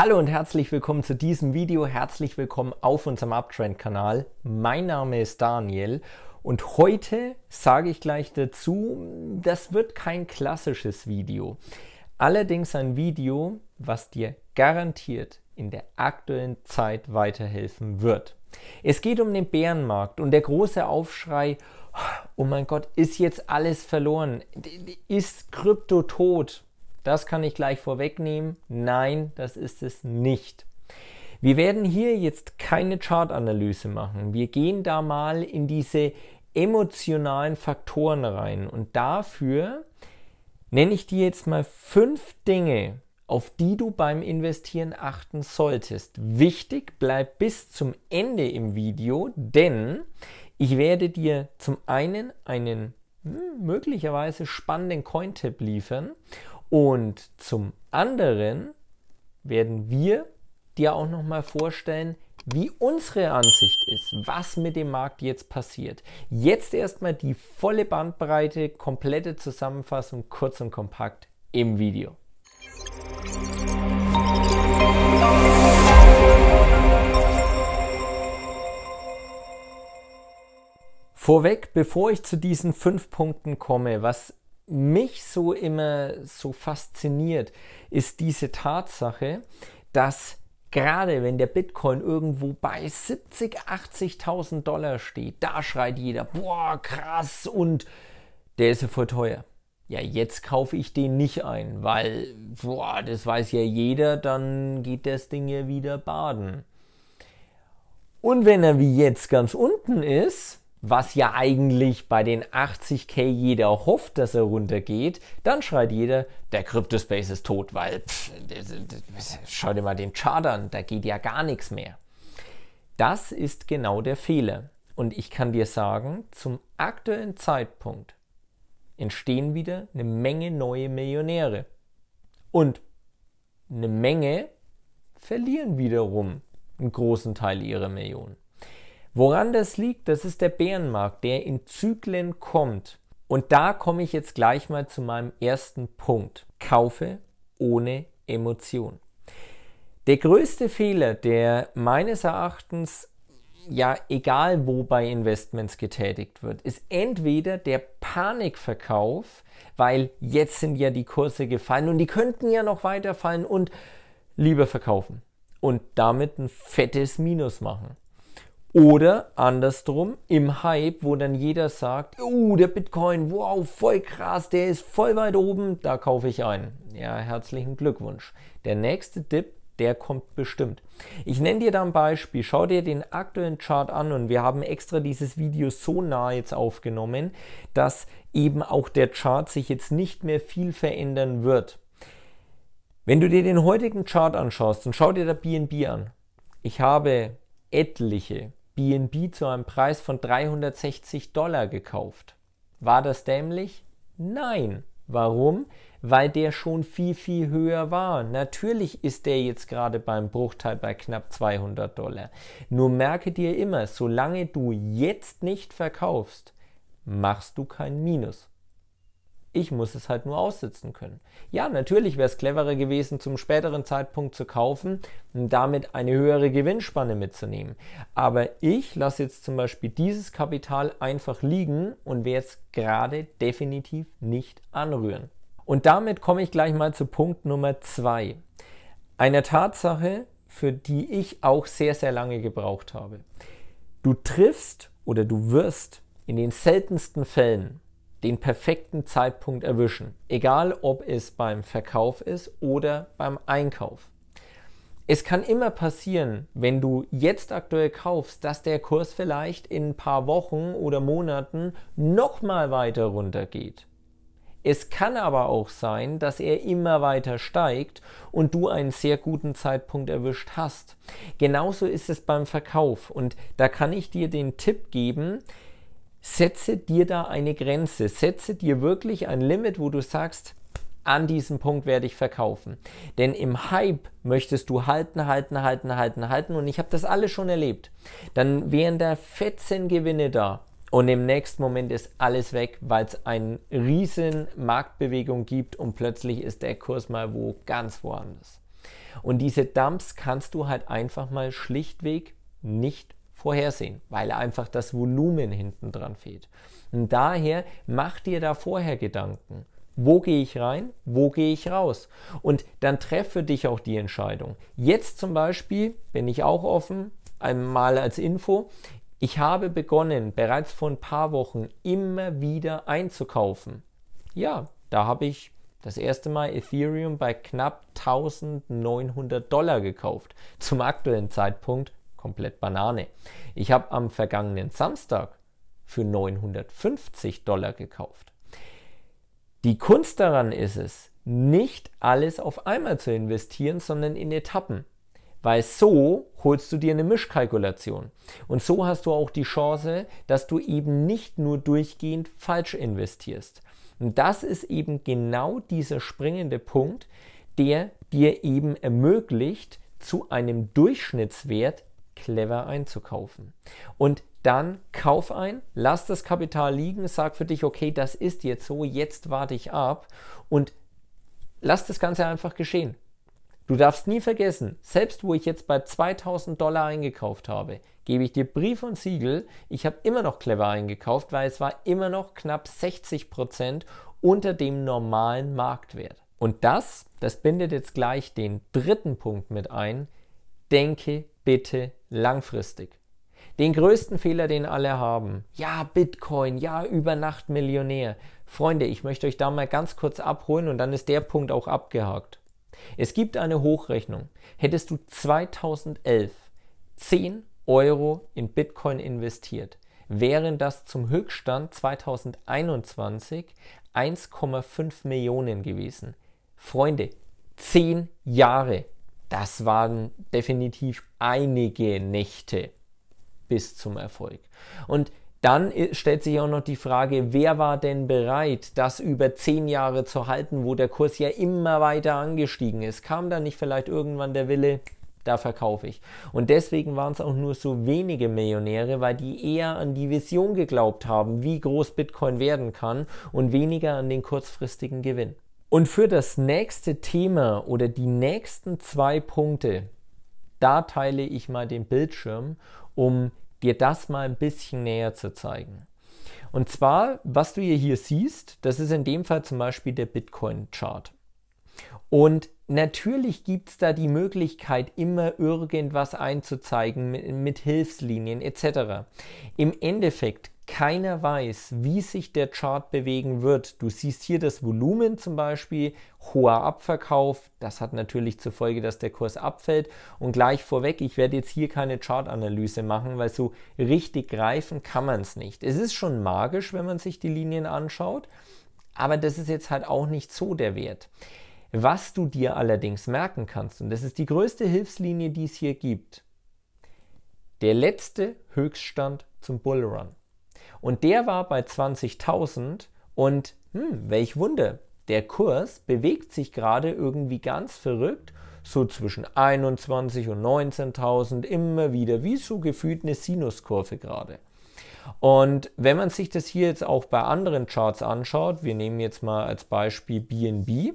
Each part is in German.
Hallo und herzlich willkommen zu diesem Video. Herzlich willkommen auf unserem Uptrend-Kanal. Mein Name ist Daniel und heute sage ich gleich dazu, das wird kein klassisches Video. Allerdings ein Video, was dir garantiert in der aktuellen Zeit weiterhelfen wird. Es geht um den Bärenmarkt und der große Aufschrei, oh mein Gott, ist jetzt alles verloren? Ist Krypto tot? Das kann ich gleich vorwegnehmen. Nein, das ist es nicht. Wir werden hier jetzt keine Chartanalyse machen. Wir gehen da mal in diese emotionalen Faktoren rein. Und dafür nenne ich dir jetzt mal fünf Dinge, auf die du beim Investieren achten solltest. Wichtig, bleib bis zum Ende im Video, denn ich werde dir zum einen einen hm, möglicherweise spannenden coin liefern und zum anderen werden wir dir auch nochmal vorstellen, wie unsere Ansicht ist, was mit dem Markt jetzt passiert. Jetzt erstmal die volle Bandbreite, komplette Zusammenfassung, kurz und kompakt im Video. Vorweg, bevor ich zu diesen fünf Punkten komme, was mich so immer so fasziniert, ist diese Tatsache, dass gerade wenn der Bitcoin irgendwo bei 70, 80.000 Dollar steht, da schreit jeder, boah, krass und der ist ja voll teuer. Ja, jetzt kaufe ich den nicht ein, weil, boah, das weiß ja jeder, dann geht das Ding ja wieder baden. Und wenn er wie jetzt ganz unten ist, was ja eigentlich bei den 80k jeder hofft, dass er runtergeht, dann schreit jeder, der Cryptospace ist tot, weil pff, schau dir mal den Chart an, da geht ja gar nichts mehr. Das ist genau der Fehler. Und ich kann dir sagen, zum aktuellen Zeitpunkt entstehen wieder eine Menge neue Millionäre. Und eine Menge verlieren wiederum einen großen Teil ihrer Millionen. Woran das liegt, das ist der Bärenmarkt, der in Zyklen kommt. Und da komme ich jetzt gleich mal zu meinem ersten Punkt. Kaufe ohne Emotion. Der größte Fehler, der meines Erachtens ja egal wo bei Investments getätigt wird, ist entweder der Panikverkauf, weil jetzt sind ja die Kurse gefallen und die könnten ja noch weiter fallen und lieber verkaufen und damit ein fettes Minus machen. Oder andersrum, im Hype, wo dann jeder sagt, oh, der Bitcoin, wow, voll krass, der ist voll weit oben, da kaufe ich ein. Ja, herzlichen Glückwunsch. Der nächste Dip, der kommt bestimmt. Ich nenne dir da ein Beispiel. Schau dir den aktuellen Chart an und wir haben extra dieses Video so nah jetzt aufgenommen, dass eben auch der Chart sich jetzt nicht mehr viel verändern wird. Wenn du dir den heutigen Chart anschaust und schau dir da BNB an. Ich habe etliche BNB zu einem Preis von 360 Dollar gekauft. War das dämlich? Nein. Warum? Weil der schon viel, viel höher war. Natürlich ist der jetzt gerade beim Bruchteil bei knapp 200 Dollar. Nur merke dir immer, solange du jetzt nicht verkaufst, machst du kein Minus. Ich muss es halt nur aussitzen können. Ja, natürlich wäre es cleverer gewesen, zum späteren Zeitpunkt zu kaufen und damit eine höhere Gewinnspanne mitzunehmen. Aber ich lasse jetzt zum Beispiel dieses Kapital einfach liegen und werde es gerade definitiv nicht anrühren. Und damit komme ich gleich mal zu Punkt Nummer zwei, Einer Tatsache, für die ich auch sehr, sehr lange gebraucht habe. Du triffst oder du wirst in den seltensten Fällen den perfekten Zeitpunkt erwischen, egal ob es beim Verkauf ist oder beim Einkauf. Es kann immer passieren, wenn du jetzt aktuell kaufst, dass der Kurs vielleicht in ein paar Wochen oder Monaten nochmal weiter runter geht. Es kann aber auch sein, dass er immer weiter steigt und du einen sehr guten Zeitpunkt erwischt hast. Genauso ist es beim Verkauf und da kann ich dir den Tipp geben, setze dir da eine Grenze, setze dir wirklich ein Limit, wo du sagst, an diesem Punkt werde ich verkaufen. Denn im Hype möchtest du halten, halten, halten, halten, halten. Und ich habe das alles schon erlebt. Dann wären da 14 Gewinne da. Und im nächsten Moment ist alles weg, weil es eine riesen Marktbewegung gibt und plötzlich ist der Kurs mal wo ganz woanders. Und diese Dumps kannst du halt einfach mal schlichtweg nicht vorhersehen, weil einfach das Volumen hinten dran fehlt. Und daher mach dir da vorher Gedanken. Wo gehe ich rein? Wo gehe ich raus? Und dann treffe dich auch die Entscheidung. Jetzt zum Beispiel bin ich auch offen, einmal als Info. Ich habe begonnen, bereits vor ein paar Wochen immer wieder einzukaufen. Ja, da habe ich das erste Mal Ethereum bei knapp 1900 Dollar gekauft. Zum aktuellen Zeitpunkt komplett Banane. Ich habe am vergangenen Samstag für 950 Dollar gekauft. Die Kunst daran ist es, nicht alles auf einmal zu investieren, sondern in Etappen. Weil so holst du dir eine Mischkalkulation. Und so hast du auch die Chance, dass du eben nicht nur durchgehend falsch investierst. Und das ist eben genau dieser springende Punkt, der dir eben ermöglicht, zu einem Durchschnittswert clever einzukaufen. Und dann kauf ein, lass das Kapital liegen, sag für dich, okay, das ist jetzt so, jetzt warte ich ab und lass das Ganze einfach geschehen. Du darfst nie vergessen, selbst wo ich jetzt bei 2000 Dollar eingekauft habe, gebe ich dir Brief und Siegel, ich habe immer noch clever eingekauft, weil es war immer noch knapp 60% Prozent unter dem normalen Marktwert. Und das, das bindet jetzt gleich den dritten Punkt mit ein, denke bitte langfristig. Den größten Fehler, den alle haben. Ja, Bitcoin, ja, über Nacht Millionär. Freunde, ich möchte euch da mal ganz kurz abholen und dann ist der Punkt auch abgehakt. Es gibt eine Hochrechnung. Hättest du 2011 10 Euro in Bitcoin investiert, wären das zum Höchststand 2021 1,5 Millionen gewesen. Freunde, 10 Jahre das waren definitiv einige Nächte bis zum Erfolg. Und dann stellt sich auch noch die Frage, wer war denn bereit, das über zehn Jahre zu halten, wo der Kurs ja immer weiter angestiegen ist? Kam da nicht vielleicht irgendwann der Wille, da verkaufe ich? Und deswegen waren es auch nur so wenige Millionäre, weil die eher an die Vision geglaubt haben, wie groß Bitcoin werden kann und weniger an den kurzfristigen Gewinn. Und für das nächste Thema oder die nächsten zwei Punkte, da teile ich mal den Bildschirm, um dir das mal ein bisschen näher zu zeigen. Und zwar, was du hier siehst, das ist in dem Fall zum Beispiel der Bitcoin-Chart. Und natürlich gibt es da die Möglichkeit, immer irgendwas einzuzeigen mit, mit Hilfslinien etc. Im Endeffekt keiner weiß, wie sich der Chart bewegen wird. Du siehst hier das Volumen zum Beispiel, hoher Abverkauf. Das hat natürlich zur Folge, dass der Kurs abfällt. Und gleich vorweg, ich werde jetzt hier keine Chartanalyse machen, weil so richtig greifen kann man es nicht. Es ist schon magisch, wenn man sich die Linien anschaut, aber das ist jetzt halt auch nicht so der Wert. Was du dir allerdings merken kannst, und das ist die größte Hilfslinie, die es hier gibt, der letzte Höchststand zum Bullrun. Und der war bei 20.000 und hm, welch Wunder, der Kurs bewegt sich gerade irgendwie ganz verrückt, so zwischen 21 und 19.000 immer wieder, wie so gefühlt eine Sinuskurve gerade. Und wenn man sich das hier jetzt auch bei anderen Charts anschaut, wir nehmen jetzt mal als Beispiel BNB.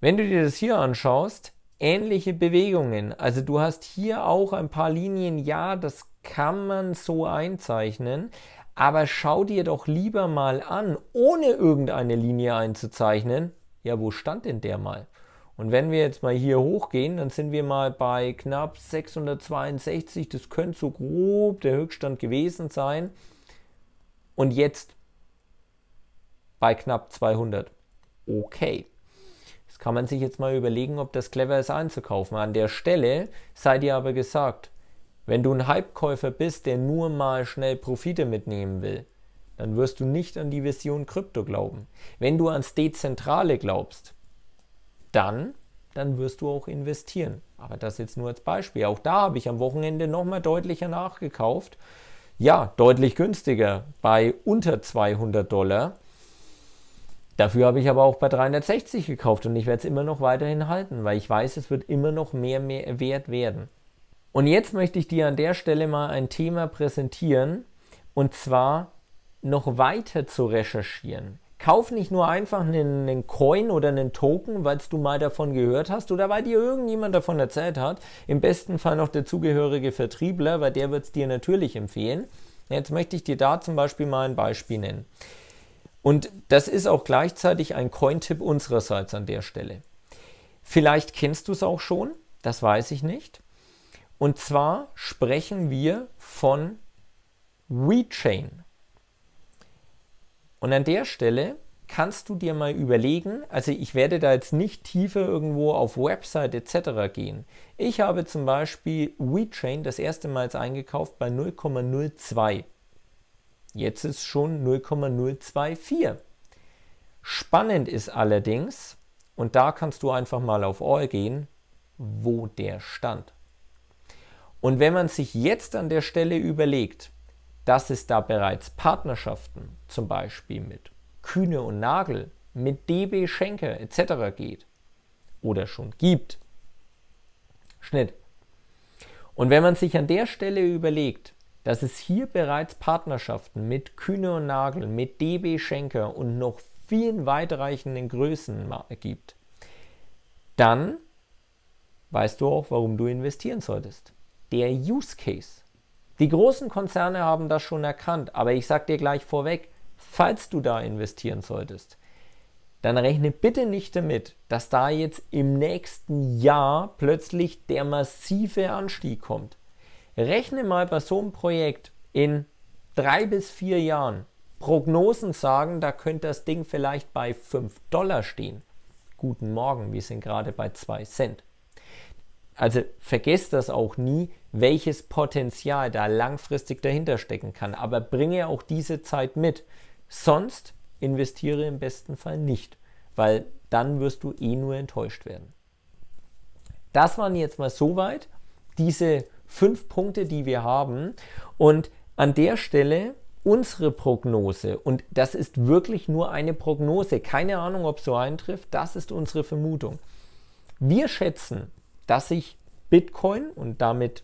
Wenn du dir das hier anschaust, ähnliche Bewegungen. Also du hast hier auch ein paar Linien, ja, das kann man so einzeichnen, aber schau dir doch lieber mal an, ohne irgendeine Linie einzuzeichnen, ja, wo stand denn der mal? Und wenn wir jetzt mal hier hochgehen, dann sind wir mal bei knapp 662, das könnte so grob der Höchststand gewesen sein. Und jetzt bei knapp 200. Okay. Das kann man sich jetzt mal überlegen, ob das clever ist einzukaufen. An der Stelle seid ihr aber gesagt, wenn du ein Hypekäufer bist, der nur mal schnell Profite mitnehmen will, dann wirst du nicht an die Vision Krypto glauben. Wenn du ans Dezentrale glaubst, dann, dann wirst du auch investieren. Aber das jetzt nur als Beispiel. Auch da habe ich am Wochenende nochmal deutlicher nachgekauft. Ja, deutlich günstiger bei unter 200 Dollar. Dafür habe ich aber auch bei 360 gekauft und ich werde es immer noch weiterhin halten, weil ich weiß, es wird immer noch mehr, mehr wert werden. Und jetzt möchte ich dir an der Stelle mal ein Thema präsentieren und zwar noch weiter zu recherchieren. Kauf nicht nur einfach einen, einen Coin oder einen Token, weil du mal davon gehört hast oder weil dir irgendjemand davon erzählt hat. Im besten Fall noch der zugehörige Vertriebler, weil der wird es dir natürlich empfehlen. Jetzt möchte ich dir da zum Beispiel mal ein Beispiel nennen. Und das ist auch gleichzeitig ein Coin-Tipp unsererseits an der Stelle. Vielleicht kennst du es auch schon, das weiß ich nicht. Und zwar sprechen wir von WeChain. Und an der Stelle kannst du dir mal überlegen, also ich werde da jetzt nicht tiefer irgendwo auf Website etc. gehen. Ich habe zum Beispiel WeChain das erste Mal eingekauft bei 0,02. Jetzt ist es schon 0,024. Spannend ist allerdings, und da kannst du einfach mal auf All gehen, wo der stand. Und wenn man sich jetzt an der Stelle überlegt, dass es da bereits Partnerschaften, zum Beispiel mit Kühne und Nagel, mit DB Schenker etc. geht oder schon gibt. Schnitt. Und wenn man sich an der Stelle überlegt, dass es hier bereits Partnerschaften mit Kühne und Nagel, mit DB Schenker und noch vielen weitreichenden Größen gibt, dann weißt du auch, warum du investieren solltest der Use Case. Die großen Konzerne haben das schon erkannt, aber ich sage dir gleich vorweg, falls du da investieren solltest, dann rechne bitte nicht damit, dass da jetzt im nächsten Jahr plötzlich der massive Anstieg kommt. Rechne mal bei so einem Projekt in drei bis vier Jahren. Prognosen sagen, da könnte das Ding vielleicht bei 5 Dollar stehen. Guten Morgen, wir sind gerade bei 2 Cent also vergesst das auch nie, welches Potenzial da langfristig dahinter stecken kann. Aber bringe auch diese Zeit mit. Sonst investiere im besten Fall nicht, weil dann wirst du eh nur enttäuscht werden. Das waren jetzt mal soweit diese fünf Punkte, die wir haben. Und an der Stelle unsere Prognose, und das ist wirklich nur eine Prognose, keine Ahnung, ob so eintrifft, das ist unsere Vermutung. Wir schätzen, dass sich Bitcoin und damit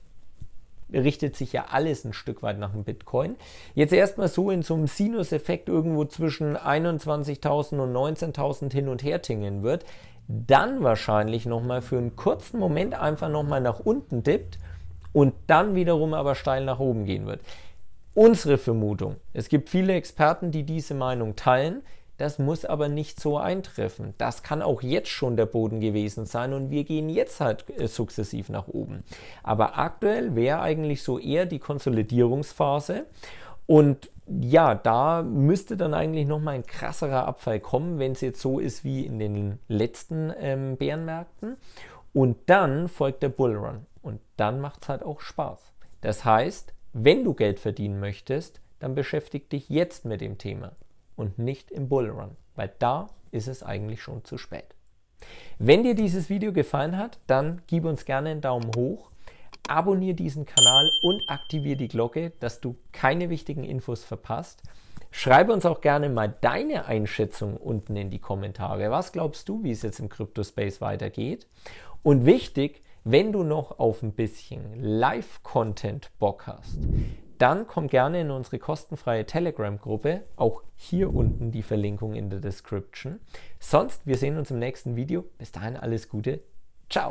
richtet sich ja alles ein Stück weit nach dem Bitcoin. Jetzt erstmal so in so einem Sinuseffekt irgendwo zwischen 21.000 und 19.000 hin und her tingeln wird, dann wahrscheinlich nochmal für einen kurzen Moment einfach nochmal nach unten dippt und dann wiederum aber steil nach oben gehen wird. Unsere Vermutung, es gibt viele Experten, die diese Meinung teilen, das muss aber nicht so eintreffen. Das kann auch jetzt schon der Boden gewesen sein und wir gehen jetzt halt äh, sukzessiv nach oben. Aber aktuell wäre eigentlich so eher die Konsolidierungsphase und ja, da müsste dann eigentlich nochmal ein krasserer Abfall kommen, wenn es jetzt so ist wie in den letzten ähm, Bärenmärkten. Und dann folgt der Bullrun. Und dann macht es halt auch Spaß. Das heißt, wenn du Geld verdienen möchtest, dann beschäftige dich jetzt mit dem Thema und nicht im Bullrun, weil da ist es eigentlich schon zu spät. Wenn dir dieses Video gefallen hat, dann gib uns gerne einen Daumen hoch, abonniere diesen Kanal und aktiviere die Glocke, dass du keine wichtigen Infos verpasst. Schreibe uns auch gerne mal deine Einschätzung unten in die Kommentare. Was glaubst du, wie es jetzt im Crypto-Space weitergeht? Und wichtig, wenn du noch auf ein bisschen Live-Content Bock hast, dann komm gerne in unsere kostenfreie Telegram-Gruppe. Auch hier unten die Verlinkung in der Description. Sonst, wir sehen uns im nächsten Video. Bis dahin alles Gute. Ciao.